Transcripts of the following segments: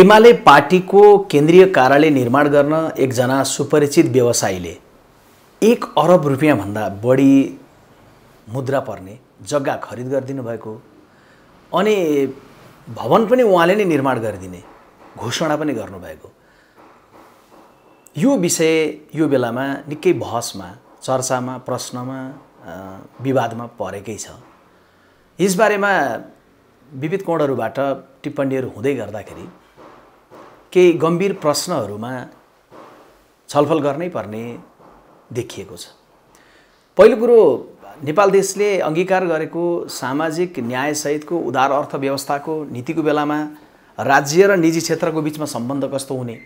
एमाले पार्टीको केन्द्रीय कार्यालय निर्माण गर्न एकजना सुपरिचित व्यवसायीले एक अरब रुपियाँभन्दा बढी मुद्रा पर्ने जग्गा खरिद गरिदिनु भएको अनि भवन पनि उहाँले नै निर्माण गरिदिने घोषणा पनि गर्नुभएको यो विषय यो बेलामा निकै बहसमा चर्चामा प्रश्नमा विवादमा परेकै छ यसबारेमा विविध कोणहरूबाट टिप्पणीहरू हुँदै गर्दाखेरि केही गम्भीर प्रश्नहरूमा छलफल गर्नै पर्ने देखिएको छ पहिलो कुरो नेपाल देशले अङ्गीकार गरेको सामाजिक न्यायसहितको उदार अर्थव्यवस्थाको नीतिको बेलामा राज्य र निजी क्षेत्रको बिचमा सम्बन्ध कस्तो हुने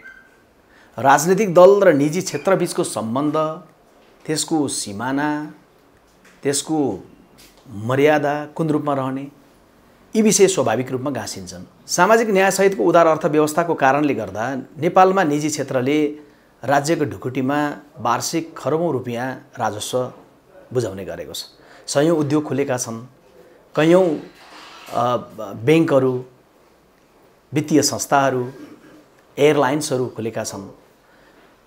राजनीतिक दल र निजी क्षेत्रबिचको सम्बन्ध त्यसको सिमाना त्यसको मर्यादा कुन रूपमा रहने यी विषय स्वाभाविक रूपमा घाँसिन्छन् सामाजिक न्यायसहितको उदार अर्थव्यवस्थाको कारणले गर्दा नेपालमा निजी क्षेत्रले राज्यको ढुकुटीमा वार्षिक खरबौँ रुपियाँ राजस्व बुझाउने गरेको छ सयौँ उद्योग खुलेका छन् कैयौँ ब्याङ्कहरू वित्तीय संस्थाहरू एयरलाइन्सहरू खुलेका छन्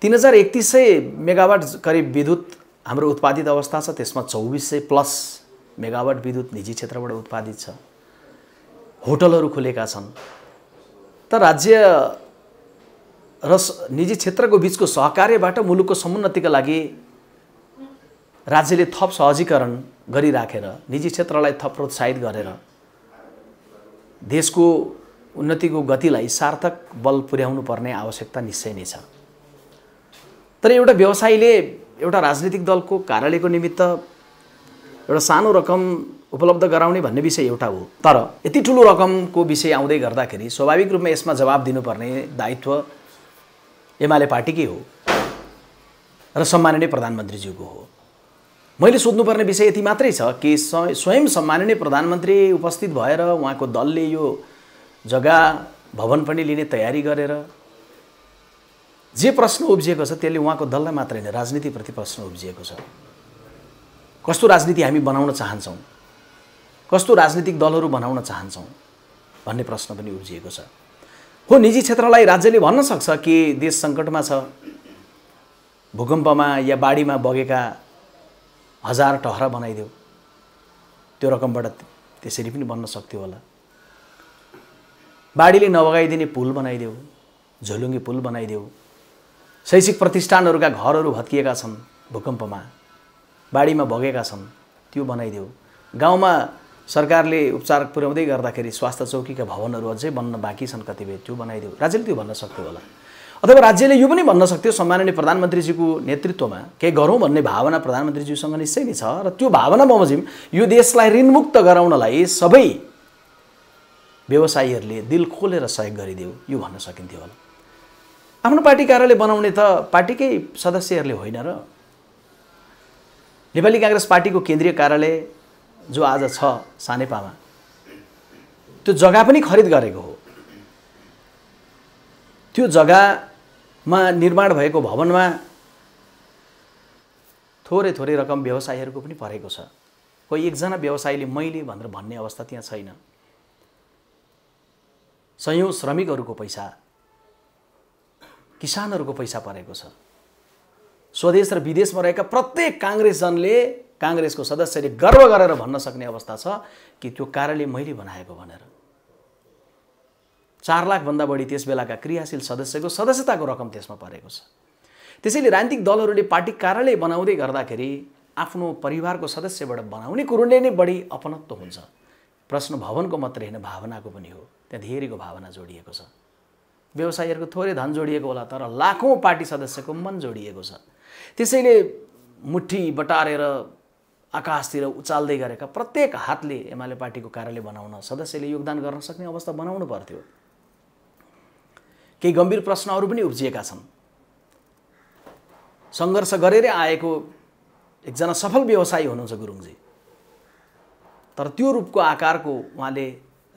तिन हजार एकतिस सय मेगावाट करिब विद्युत हाम्रो उत्पादित अवस्था छ त्यसमा चौबिस सय प्लस मेगावाट विद्युत निजी क्षेत्रबाट उत्पादित छ होटलहरू खुलेका छन् त राज्य र निजी क्षेत्रको बिचको सहकार्यबाट मुलुकको समुन्नतिका लागि राज्यले थप सहजीकरण गरिराखेर निजी क्षेत्रलाई थप प्रोत्साहित गरेर देशको उन्नतिको गतिलाई सार्थक बल पुर्याउनु पर्ने आवश्यकता निश्चय नै छ तर एउटा व्यवसायीले एउटा राजनीतिक दलको कार्यालयको निमित्त एउटा सानो रकम उपलब्ध गराउने भन्ने विषय एउटा हो तर यति ठुलो रकमको विषय आउँदै गर्दाखेरि स्वाभाविक रूपमा यसमा जवाब दिनुपर्ने दायित्व एमाले पार्टीकै हो र सम्माननीय प्रधानमन्त्रीज्यूको हो मैले सोध्नुपर्ने विषय यति मात्रै छ कि स्वयं सम्माननीय प्रधानमन्त्री उपस्थित भएर उहाँको दलले यो जग्गा भवन पनि लिने तयारी गरेर जे प्रश्न उब्जिएको छ त्यसले उहाँको दललाई मात्रै होइन राजनीतिप्रति प्रश्न उब्जिएको छ कस्तो राजनीति हामी बनाउन चाहन्छौँ कस्तो राजनीतिक दलहरू बनाउन चाहन्छौँ भन्ने प्रश्न पनि उब्जिएको छ हो निजी क्षेत्रलाई राज्यले भन्न सक्छ कि देश सङ्कटमा छ भूकम्पमा या बाढीमा बगेका हजार टहरा बनाइदेऊ त्यो रकमबाट त्यसरी पनि बन्न सक्थ्यो होला बाढीले नबगाइदिने पुल बनाइदेऊ झोलुङ्गे पुल बनाइदेऊ शैक्षिक प्रतिष्ठानहरूका घरहरू भत्किएका छन् भूकम्पमा बाढीमा भगेका छन् त्यो बनाइदेऊ गाउँमा सरकारले उपचार पुर्याउँदै गर्दाखेरि स्वास्थ्य चौकीका भवनहरू अझै बन्न बाँकी छन् कतिपय त्यो बनाइदेऊ राज्यले त्यो भन्न सक्थ्यो होला अथवा राज्यले यो पनि भन्न सक्थ्यो सम्माननीय प्रधानमन्त्रीजीको नेतृत्वमा केही गरौँ भन्ने भावना प्रधानमन्त्रीज्यूसँग निश्चय नै छ र त्यो भावना बमोजिम यो देशलाई ऋणमुक्त गराउनलाई सबै व्यवसायीहरूले दिल खोलेर सहयोग गरिदेऊ यो भन्न सकिन्थ्यो होला आफ्नो पार्टी कार्यालय बनाउने त पार्टीकै सदस्यहरूले होइन र नेपाली काङ्ग्रेस पार्टीको केन्द्रीय कार्यालय जो आज छ सानेपामा त्यो जग्गा पनि खरिद गरेको हो त्यो जग्गामा निर्माण भएको भवनमा थोरै थोरै रकम व्यवसायीहरूको पनि परेको छ कोही एकजना व्यवसायीले मैले भनेर भन्ने अवस्था त्यहाँ छैन सयौँ श्रमिकहरूको पैसा किसानहरूको पैसा परेको छ स्वदेश र विदेशमा रहेका प्रत्येक काङ्ग्रेसजनले काङ्ग्रेसको सदस्यले गर्व गरेर भन्न सक्ने अवस्था छ कि त्यो कार्यालय मैले बनाएको भनेर चार लाखभन्दा बढी त्यस बेलाका क्रियाशील सदस्यको सदस्यताको रकम त्यसमा परेको छ त्यसैले राजनीतिक दलहरूले पार्टी कार्यालय बनाउँदै गर्दाखेरि आफ्नो परिवारको सदस्यबाट बनाउने कुरोले नै बढी अपनत्व हुन्छ प्रश्न भवनको मात्रै होइन भावनाको पनि हो त्यहाँ धेरैको भावना जोडिएको छ व्यवसायीहरूको थोरै धन जोडिएको होला तर लाखौँ पार्टी सदस्यको मन जोडिएको छ त्यसैले मुठी बटारेर आकाशतिर उचाल्दै गरेका प्रत्येक हातले एमाले पार्टीको कार्यालय बनाउन सदस्यले योगदान गर्न सक्ने अवस्था बनाउनु पर्थ्यो केही गम्भीर प्रश्नहरू पनि उब्जिएका छन् सङ्घर्ष गरेरै आएको एकजना सफल व्यवसायी हुनुहुन्छ गुरुङजी तर त्यो रूपको आकारको उहाँले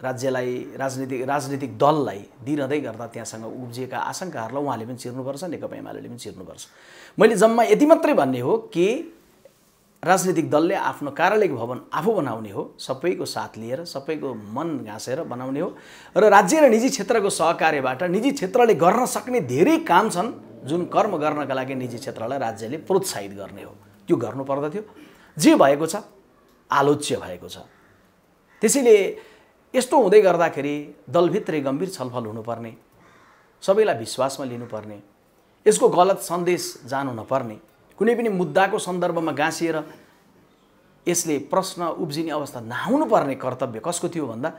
राज्यलाई राजनीतिक राजनीतिक दललाई दिइरहँदै गर्दा त्यहाँसँग उब्जिएका आशङ्काहरूलाई उहाँले पनि चिर्नुपर्छ नेकपा एमाले पनि चिर्नुपर्छ मैले जम्मा यति मात्रै भन्ने हो कि राजनीतिक दलले आफ्नो कार्यालयको भवन आफू बनाउने हो सबैको साथ लिएर सबैको मन घाँसेर बनाउने हो र राज्य र निजी क्षेत्रको सहकार्यबाट निजी क्षेत्रले गर्न सक्ने धेरै काम छन् जुन कर्म गर्नका लागि निजी क्षेत्रलाई राज्यले प्रोत्साहित गर्ने हो त्यो गर्नुपर्दथ्यो जे भएको छ आलोच्य भएको छ त्यसैले यस्तो हुँदै गर्दाखेरि दलभित्रै गम्भीर छलफल हुनुपर्ने सबैलाई विश्वासमा लिनुपर्ने यसको गलत सन्देश जानु नपर्ने कुनै पनि मुद्दाको सन्दर्भमा गाँसिएर यसले प्रश्न उब्जिने अवस्था नहुनुपर्ने कर्तव्य कसको थियो भन्दा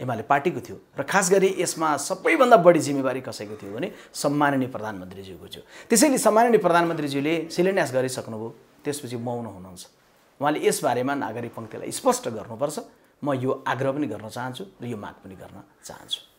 एमाले पार्टीको थियो र खास गरी यसमा सबैभन्दा बढी जिम्मेवारी कसैको थियो भने सम्माननीय प्रधानमन्त्रीज्यूको थियो त्यसैले सम्माननीय प्रधानमन्त्रीज्यूले शिलान्यास गरिसक्नुभयो त्यसपछि मौन हुनुहुन्छ उहाँले यसबारेमा नागरिक पङ्क्तिलाई स्पष्ट गर्नुपर्छ म यो आग्रह पनि गर्न चाहन्छु र यो माग पनि गर्न चाहन्छु